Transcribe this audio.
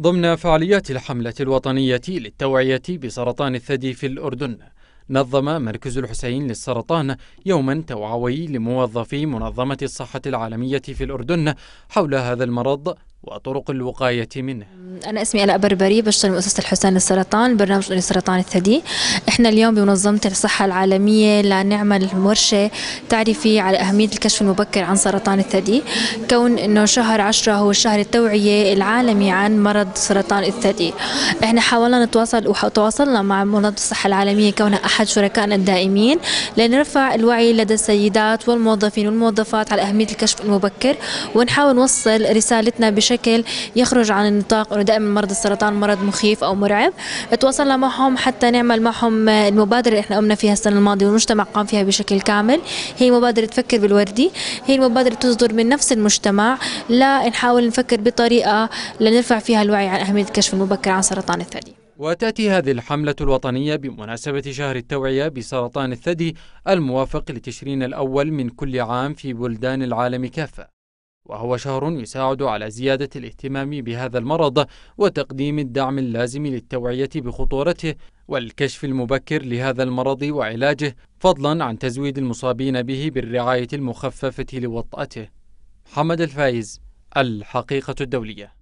ضمن فعاليات الحملة الوطنية للتوعية بسرطان الثدي في الأردن نظم مركز الحسين للسرطان يوما توعوي لموظفي منظمة الصحة العالمية في الأردن حول هذا المرض وطرق الوقاية منه أنا اسمي ألاء بربري بشتغل مؤسسة الحسين للسرطان برنامج لسرطان الثدي إحنا اليوم بمنظمة الصحة العالمية لنعمل ورشة تعريفية على أهمية الكشف المبكر عن سرطان الثدي كون أنه شهر عشرة هو شهر التوعية العالمي عن مرض سرطان الثدي إحنا حاولنا نتواصل وتواصلنا مع منظمة الصحة العالمية كونها أحد شركائنا الدائمين لنرفع الوعي لدى السيدات والموظفين والموظفات على أهمية الكشف المبكر ونحاول نوصل رسالتنا بش بشكل يخرج عن النطاق انه دائما مرض السرطان مرض مخيف او مرعب تواصلنا معهم حتى نعمل معهم المبادره اللي احنا قمنا فيها السنه الماضيه والمجتمع قام فيها بشكل كامل هي مبادره فكر بالوردي هي المبادره تصدر من نفس المجتمع لنحاول نفكر بطريقه لنرفع فيها الوعي عن اهميه الكشف المبكر عن سرطان الثدي وتأتي هذه الحملة الوطنية بمناسبة شهر التوعية بسرطان الثدي الموافق لتشرين الأول من كل عام في بلدان العالم كافة وهو شهر يساعد على زيادة الاهتمام بهذا المرض وتقديم الدعم اللازم للتوعية بخطورته والكشف المبكر لهذا المرض وعلاجه فضلا عن تزويد المصابين به بالرعاية المخففة لوطأته حمد الفايز الحقيقة الدولية